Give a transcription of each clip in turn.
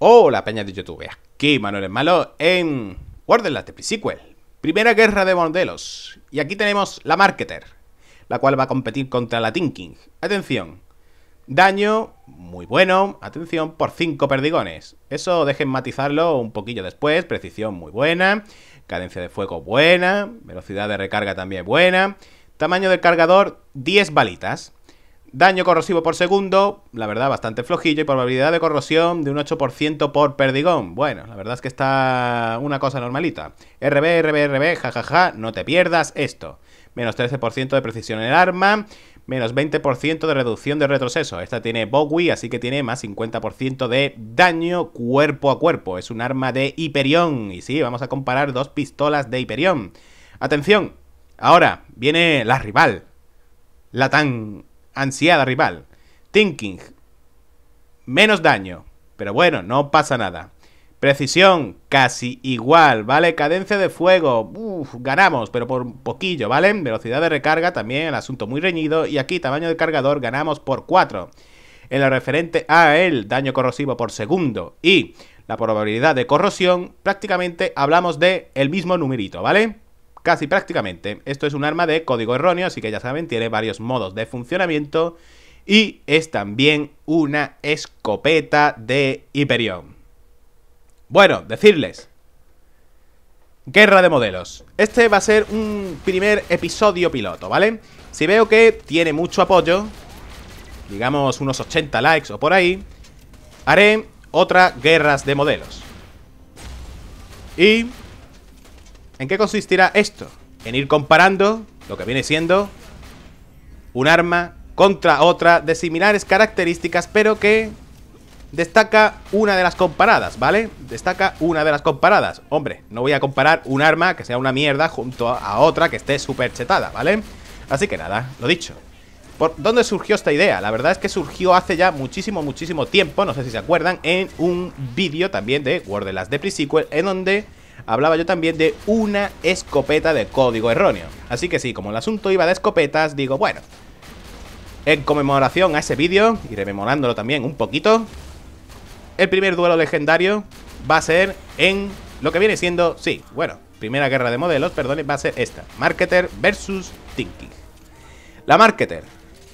Hola, peña de YouTube. Aquí Manuel es Malo en World of the Sequel. Primera guerra de modelos. Y aquí tenemos la Marketer, la cual va a competir contra la Thinking. Atención. Daño muy bueno. Atención, por 5 perdigones. Eso dejen matizarlo un poquillo después. Precisión muy buena. Cadencia de fuego buena. Velocidad de recarga también buena. Tamaño del cargador 10 balitas. Daño corrosivo por segundo, la verdad bastante flojillo y probabilidad de corrosión de un 8% por perdigón. Bueno, la verdad es que está una cosa normalita. RB, RB, RB, jajaja, no te pierdas esto. Menos 13% de precisión en el arma, menos 20% de reducción de retroceso. Esta tiene Bowie, así que tiene más 50% de daño cuerpo a cuerpo. Es un arma de Hiperión. Y sí, vamos a comparar dos pistolas de Hiperión. Atención, ahora viene la rival. La tan ansiada rival. Thinking. Menos daño. Pero bueno, no pasa nada. Precisión, casi igual, ¿vale? Cadencia de fuego, ganamos, pero por un poquillo, ¿vale? Velocidad de recarga también, el asunto muy reñido. Y aquí, tamaño de cargador, ganamos por 4. En lo referente a el daño corrosivo por segundo y la probabilidad de corrosión, prácticamente hablamos de el mismo numerito, ¿vale? casi prácticamente. Esto es un arma de código erróneo, así que ya saben, tiene varios modos de funcionamiento y es también una escopeta de Hyperion. Bueno, decirles. Guerra de modelos. Este va a ser un primer episodio piloto, ¿vale? Si veo que tiene mucho apoyo, digamos unos 80 likes o por ahí, haré otra guerras de modelos. Y ¿En qué consistirá esto? En ir comparando lo que viene siendo un arma contra otra de similares características, pero que destaca una de las comparadas, ¿vale? Destaca una de las comparadas. Hombre, no voy a comparar un arma que sea una mierda junto a otra que esté súper chetada, ¿vale? Así que nada, lo dicho. ¿Por dónde surgió esta idea? La verdad es que surgió hace ya muchísimo, muchísimo tiempo, no sé si se acuerdan, en un vídeo también de War of the Last Sequel, en donde hablaba yo también de una escopeta de código erróneo. Así que sí, como el asunto iba de escopetas, digo, bueno, en conmemoración a ese vídeo y rememorándolo también un poquito, el primer duelo legendario va a ser en lo que viene siendo, sí, bueno, primera guerra de modelos, perdón, va a ser esta, Marketer versus Tinky. La Marketer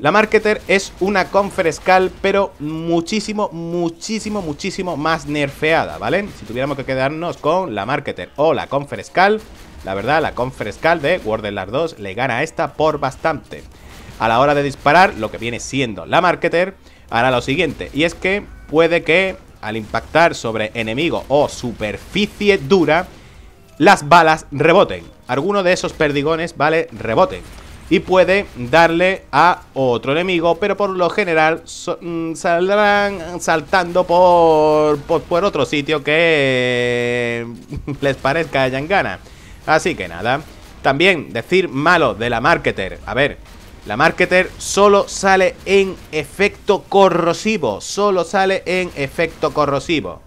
la Marketer es una Confrescal, pero muchísimo, muchísimo, muchísimo más nerfeada, ¿vale? Si tuviéramos que quedarnos con la Marketer o la Confrescal, la verdad, la Confrescal de Lars 2 le gana a esta por bastante. A la hora de disparar, lo que viene siendo la Marketer, hará lo siguiente, y es que puede que al impactar sobre enemigo o superficie dura, las balas reboten. Alguno de esos perdigones, ¿vale? Reboten y puede darle a otro enemigo, pero por lo general mm, saldrán saltando por, por, otro sitio que les parezca hayan gana. Así que nada, también decir malo de la marketer. A ver, la marketer solo sale en efecto corrosivo, solo sale en efecto corrosivo.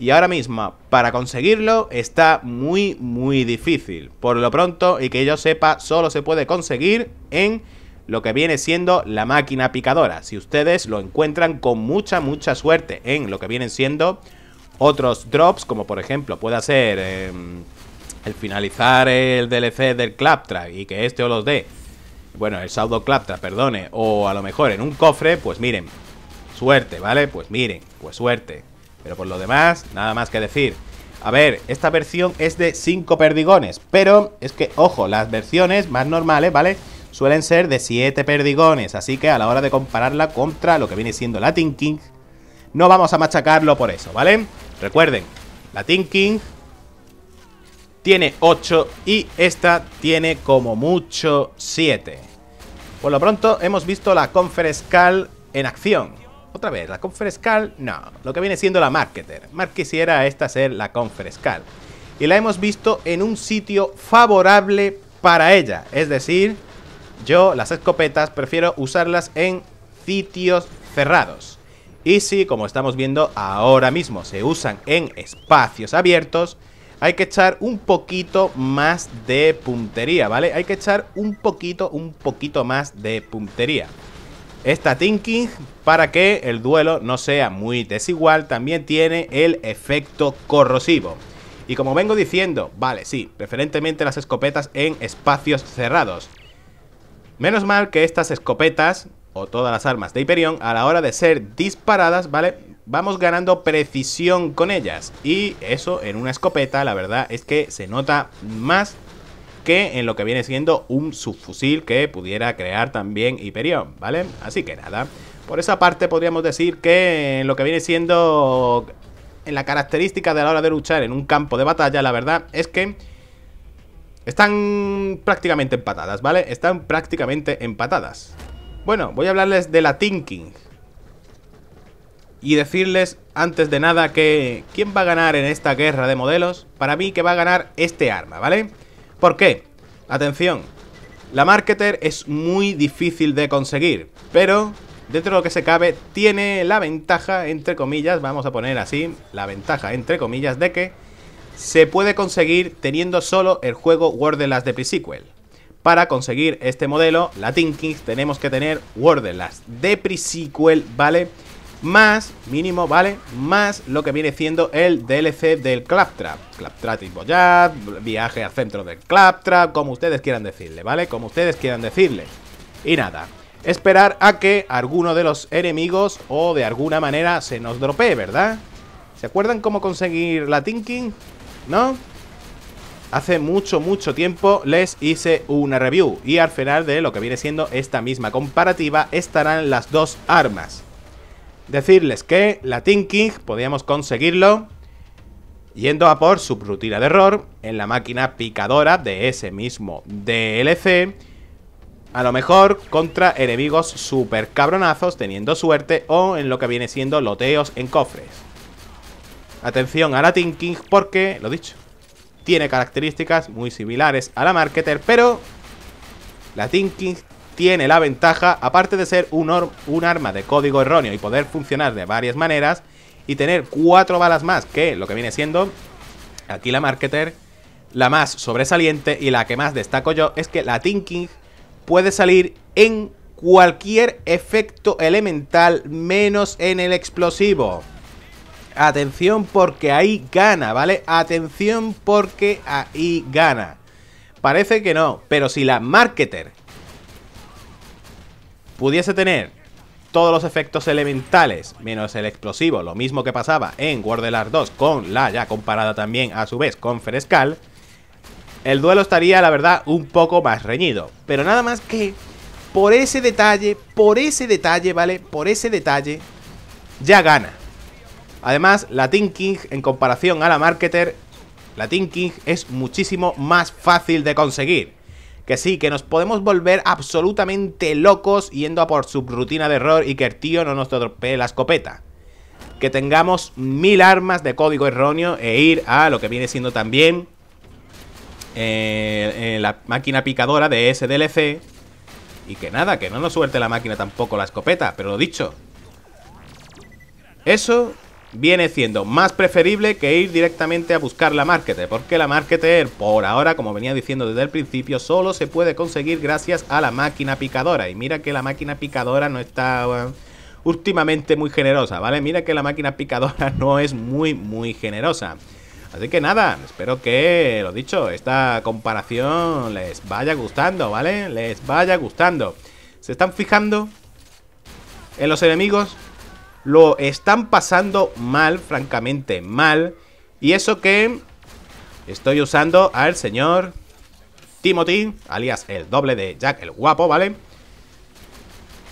Y ahora mismo, para conseguirlo, está muy, muy difícil. Por lo pronto, y que yo sepa, solo se puede conseguir en lo que viene siendo la máquina picadora. Si ustedes lo encuentran con mucha, mucha suerte en lo que vienen siendo otros drops, como por ejemplo puede ser em, el finalizar el DLC del Claptrap y que este os los dé. Bueno, el Saudo Claptrap, perdone. O a lo mejor en un cofre, pues miren. Suerte, ¿vale? Pues miren, pues suerte. Pero por lo demás, nada más que decir. A ver, esta versión es de 5 perdigones, pero es que, ojo, las versiones más normales, ¿vale? Suelen ser de 7 perdigones, así que a la hora de compararla contra lo que viene siendo Latin King, no vamos a machacarlo por eso, ¿vale? Recuerden, Latin King tiene 8 y esta tiene como mucho 7. Por lo pronto hemos visto la Conference Call en acción. Otra vez, la Confrescal, no. Lo que viene siendo la Marketer. Mark quisiera esta ser la Confrescal Y la hemos visto en un sitio favorable para ella. Es decir, yo las escopetas prefiero usarlas en sitios cerrados. Y si, como estamos viendo ahora mismo, se usan en espacios abiertos, hay que echar un poquito más de puntería, ¿vale? Hay que echar un poquito, un poquito más de puntería esta Tinking para que el duelo no sea muy desigual. También tiene el efecto corrosivo. Y como vengo diciendo, vale, sí, preferentemente las escopetas en espacios cerrados. Menos mal que estas escopetas, o todas las armas de Hyperion, a la hora de ser disparadas, ¿vale? Vamos ganando precisión con ellas. Y eso en una escopeta, la verdad, es que se nota más que en lo que viene siendo un subfusil que pudiera crear también Hyperion, ¿vale? Así que nada, por esa parte podríamos decir que en lo que viene siendo en la característica de la hora de luchar en un campo de batalla, la verdad es que están prácticamente empatadas, ¿vale? Están prácticamente empatadas. Bueno, voy a hablarles de la Thinking. Y decirles antes de nada que... ¿Quién va a ganar en esta guerra de modelos? Para mí que va a ganar este arma, ¿vale? ¿Por qué? Atención, la marketer es muy difícil de conseguir, pero dentro de lo que se cabe tiene la ventaja, entre comillas, vamos a poner así, la ventaja, entre comillas, de que se puede conseguir teniendo solo el juego War de Pre-Sequel. Para conseguir este modelo, la Team tenemos que tener word de Pre-Sequel, ¿vale? vale más, mínimo, ¿vale? Más lo que viene siendo el DLC del Claptrap. Claptrap y Voyage, viaje al centro del Claptrap, como ustedes quieran decirle, ¿vale? Como ustedes quieran decirle. Y nada, esperar a que alguno de los enemigos o de alguna manera se nos dropee, ¿verdad? ¿Se acuerdan cómo conseguir la Tinking? ¿No? Hace mucho, mucho tiempo les hice una review y al final de lo que viene siendo esta misma comparativa estarán las dos armas decirles que la King podíamos conseguirlo yendo a por subrutina de error en la máquina picadora de ese mismo DLC. A lo mejor contra enemigos super cabronazos teniendo suerte o en lo que viene siendo loteos en cofres. Atención a Latin King porque, lo dicho, tiene características muy similares a la Marketer, pero la King tiene la ventaja, aparte de ser un, arma de código erróneo y poder funcionar de varias maneras, y tener cuatro balas más que lo que viene siendo aquí la Marketer, la más sobresaliente y la que más destaco yo es que la Tinking puede salir en cualquier efecto elemental menos en el explosivo. Atención porque ahí gana, ¿vale? Atención porque ahí gana. Parece que no, pero si la Marketer pudiese tener todos los efectos elementales menos el explosivo, lo mismo que pasaba en World 2 con la ya comparada también a su vez con Frescal, el duelo estaría la verdad un poco más reñido. Pero nada más que por ese detalle, por ese detalle, ¿vale? Por ese detalle ya gana. Además, la King en comparación a la Marketer, la King es muchísimo más fácil de conseguir. Que sí, que nos podemos volver absolutamente locos yendo a por subrutina de error y que el tío no nos tropee la escopeta. Que tengamos mil armas de código erróneo e ir a lo que viene siendo también eh, eh, la máquina picadora de SDLC. Y que nada, que no nos suelte la máquina tampoco la escopeta, pero lo dicho. Eso viene siendo más preferible que ir directamente a buscar la marketer, porque la marketer, por ahora, como venía diciendo desde el principio, solo se puede conseguir gracias a la máquina picadora. Y mira que la máquina picadora no está últimamente muy generosa, ¿vale? Mira que la máquina picadora no es muy, muy generosa. Así que nada, espero que, lo dicho, esta comparación les vaya gustando, ¿vale? Les vaya gustando. ¿Se están fijando en los enemigos? Lo están pasando mal, francamente mal. Y eso que estoy usando al señor Timothy, alias el doble de Jack el guapo, ¿vale?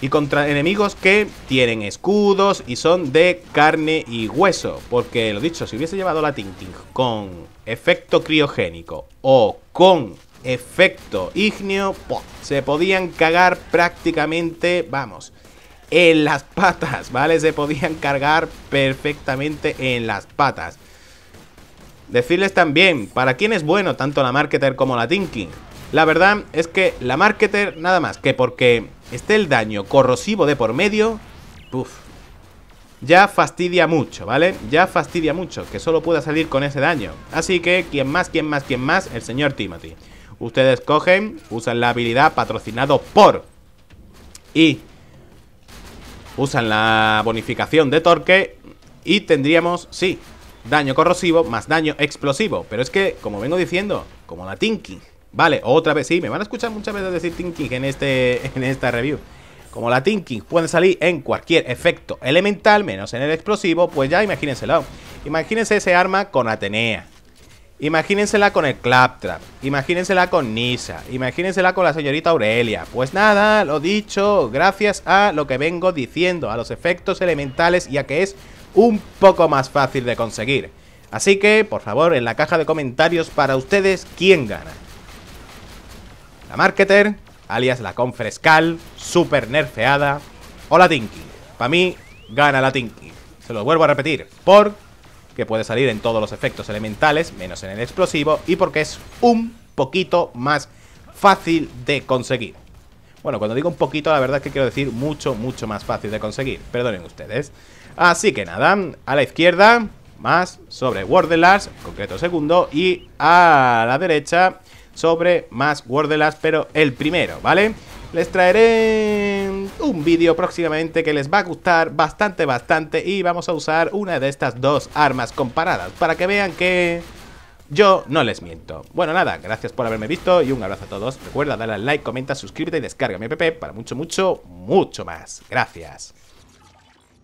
Y contra enemigos que tienen escudos y son de carne y hueso. Porque, lo dicho, si hubiese llevado la Tinting con efecto criogénico o con efecto ígneo, se podían cagar prácticamente, vamos, en las patas, ¿vale? Se podían cargar perfectamente en las patas. Decirles también, ¿para quién es bueno tanto la Marketer como la Tinking? La verdad es que la Marketer, nada más que porque esté el daño corrosivo de por medio, puff, ya fastidia mucho, ¿vale? Ya fastidia mucho, que solo pueda salir con ese daño. Así que, ¿quién más, ¿Quién más, ¿Quién más, el señor Timothy. Ustedes cogen, usan la habilidad patrocinado por... Y Usan la bonificación de torque y tendríamos, sí, daño corrosivo más daño explosivo. Pero es que, como vengo diciendo, como la Tinking. Vale, otra vez, sí, me van a escuchar muchas veces decir Tinking en, este, en esta review. Como la Tinking puede salir en cualquier efecto elemental, menos en el explosivo, pues ya imagínenselo. Imagínense ese arma con Atenea. Imagínensela con el Claptrap, imagínensela con Nisa, imagínensela con la señorita Aurelia. Pues nada, lo dicho, gracias a lo que vengo diciendo, a los efectos elementales y a que es un poco más fácil de conseguir. Así que, por favor, en la caja de comentarios para ustedes, ¿quién gana? La Marketer, alias la Confrescal, super nerfeada, o la Tinky. Para mí, gana la Tinky. Se lo vuelvo a repetir, por que puede salir en todos los efectos elementales, menos en el explosivo, y porque es un poquito más fácil de conseguir. Bueno, cuando digo un poquito, la verdad es que quiero decir mucho, mucho más fácil de conseguir. Perdonen ustedes. Así que nada, a la izquierda, más sobre Wardelars, concreto segundo, y a la derecha sobre más Wardelars, pero el primero, ¿vale? Les traeré un vídeo próximamente que les va a gustar bastante, bastante y vamos a usar una de estas dos armas comparadas para que vean que... Yo no les miento. Bueno, nada, gracias por haberme visto y un abrazo a todos. Recuerda darle al like, comenta, suscríbete y descarga mi app para mucho, mucho, mucho más. Gracias.